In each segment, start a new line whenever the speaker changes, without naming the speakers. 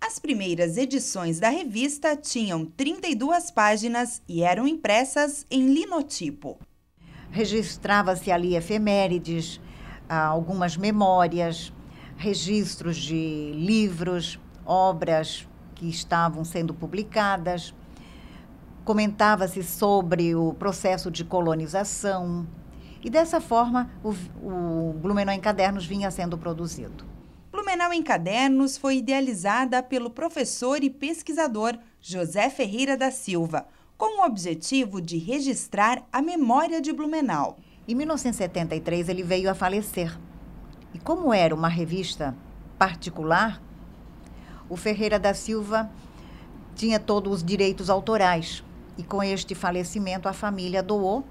As primeiras edições da revista tinham 32 páginas
e eram impressas em linotipo. Registrava-se ali efemérides, ah, algumas memórias, registros de livros, obras que estavam sendo publicadas. Comentava-se sobre o processo de colonização. E dessa forma, o, o Blumenau em Cadernos vinha sendo produzido. Blumenau em Cadernos foi
idealizada pelo professor e pesquisador José Ferreira da Silva, com
o objetivo de registrar a memória de Blumenau. Em 1973, ele veio a falecer. E como era uma revista particular, o Ferreira da Silva tinha todos os direitos autorais. E com este falecimento, a família doou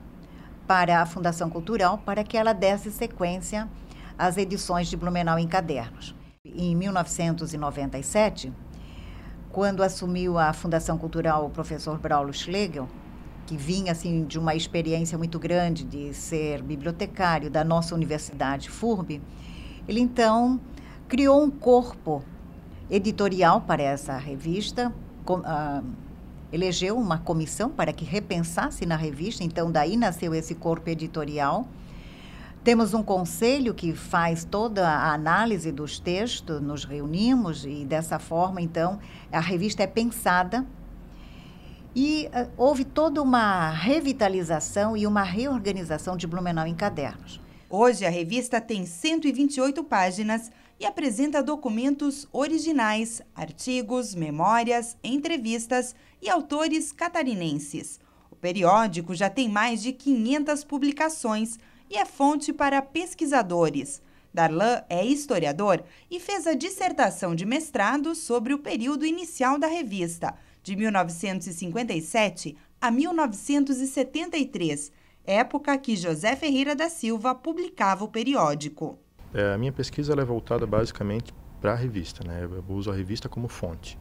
para a Fundação Cultural para que ela desse sequência às edições de Blumenau em Cadernos. Em 1997, quando assumiu a Fundação Cultural o professor Braulio Schlegel, que vinha assim de uma experiência muito grande de ser bibliotecário da nossa universidade FURB, ele então criou um corpo editorial para essa revista, com, ah, elegeu uma comissão para que repensasse na revista, então daí nasceu esse corpo editorial temos um conselho que faz toda a análise dos textos, nos reunimos e dessa forma, então, a revista é pensada. E uh, houve toda uma revitalização e uma reorganização de Blumenau em cadernos. Hoje, a revista tem 128 páginas e apresenta documentos originais,
artigos, memórias, entrevistas e autores catarinenses. O periódico já tem mais de 500 publicações e é fonte para pesquisadores. Darlan é historiador e fez a dissertação de mestrado sobre o período inicial da revista, de 1957 a 1973, época que José Ferreira da Silva publicava o periódico.
É, a minha pesquisa é voltada basicamente para a revista, né? eu uso a revista como fonte.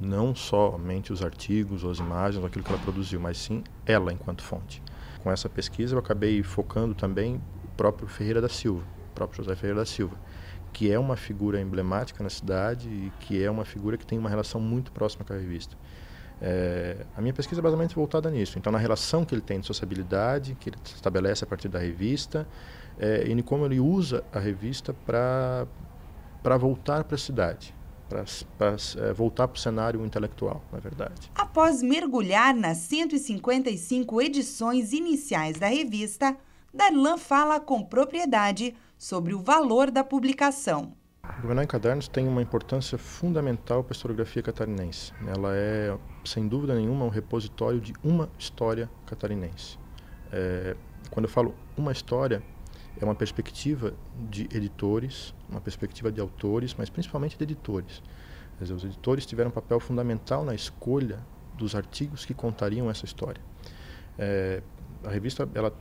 Não somente os artigos as imagens, aquilo que ela produziu, mas sim ela enquanto fonte com essa pesquisa eu acabei focando também o próprio Ferreira da Silva, o próprio José Ferreira da Silva, que é uma figura emblemática na cidade e que é uma figura que tem uma relação muito próxima com a revista. É, a minha pesquisa é basicamente voltada nisso. Então, na relação que ele tem de sociabilidade, que ele estabelece a partir da revista, é, e como ele usa a revista para voltar para a cidade para é, eh, voltar para o cenário intelectual, na verdade.
Após mergulhar nas 155 edições iniciais da revista, Darlan fala com propriedade sobre o valor da publicação.
O Juvenal em Cadernos tem uma importância fundamental para a historiografia catarinense. Ela é, sem dúvida nenhuma, um repositório de uma história catarinense. É, quando eu falo uma história, é uma perspectiva de editores, uma perspectiva de autores, mas principalmente de editores. Dizer, os editores tiveram um papel fundamental na escolha dos artigos que contariam essa história. É, a revista ela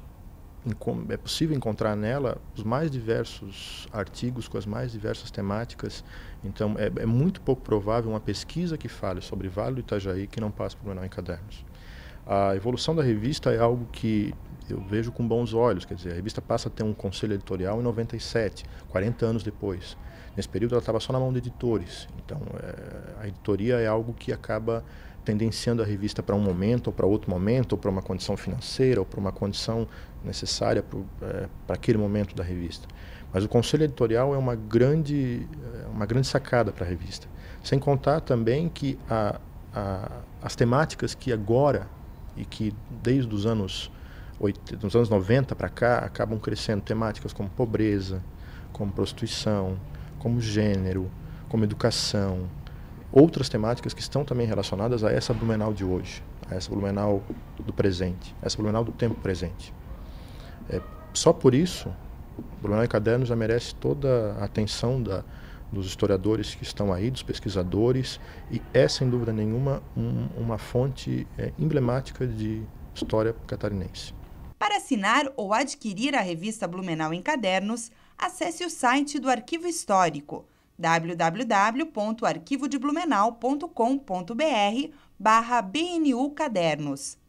é possível encontrar nela os mais diversos artigos com as mais diversas temáticas. Então, é, é muito pouco provável uma pesquisa que fale sobre Vale do Itajaí que não passe por Menor em Cadernos. A evolução da revista é algo que eu vejo com bons olhos. Quer dizer, a revista passa a ter um conselho editorial em 97, 40 anos depois. Nesse período ela estava só na mão de editores. Então é, a editoria é algo que acaba tendenciando a revista para um momento ou para outro momento, ou para uma condição financeira, ou para uma condição necessária para eh, é, aquele momento da revista. Mas o conselho editorial é uma grande, eh, uma grande sacada para a revista. Sem contar também que a, a, as temáticas que agora e que desde os anos dos anos 90 para cá, acabam crescendo temáticas como pobreza, como prostituição, como gênero, como educação, outras temáticas que estão também relacionadas a essa Blumenau de hoje, a essa Blumenau do presente, essa Blumenau do tempo presente. É, só por isso, Blumenau e Caderno já merece toda a atenção da, dos historiadores que estão aí, dos pesquisadores, e é, sem dúvida nenhuma, um, uma fonte é, emblemática de história catarinense
assinar ou adquirir a revista Blumenau em cadernos, acesse o site do Arquivo Histórico www.arquivodeblumenau.com.br barra BNU Cadernos.